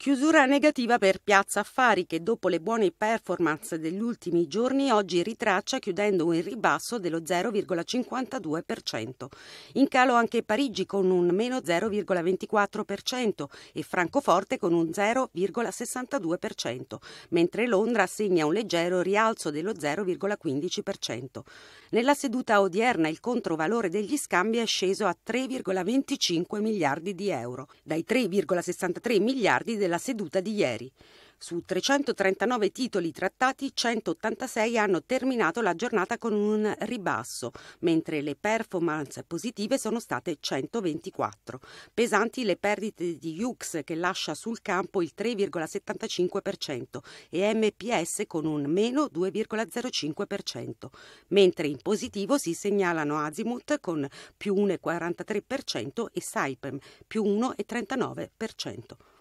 Chiusura negativa per Piazza Affari che dopo le buone performance degli ultimi giorni oggi ritraccia chiudendo un ribasso dello 0,52%. In calo anche Parigi con un meno 0,24% e Francoforte con un 0,62%, mentre Londra segna un leggero rialzo dello 0,15%. Nella seduta odierna il controvalore degli scambi è sceso a 3,25 miliardi di euro, dai 3,63 miliardi del della seduta di ieri. Su 339 titoli trattati, 186 hanno terminato la giornata con un ribasso, mentre le performance positive sono state 124. Pesanti le perdite di Hughes che lascia sul campo il 3,75% e MPS con un meno 2,05%, mentre in positivo si segnalano Azimut con più 1,43% e Saipem più 1,39%.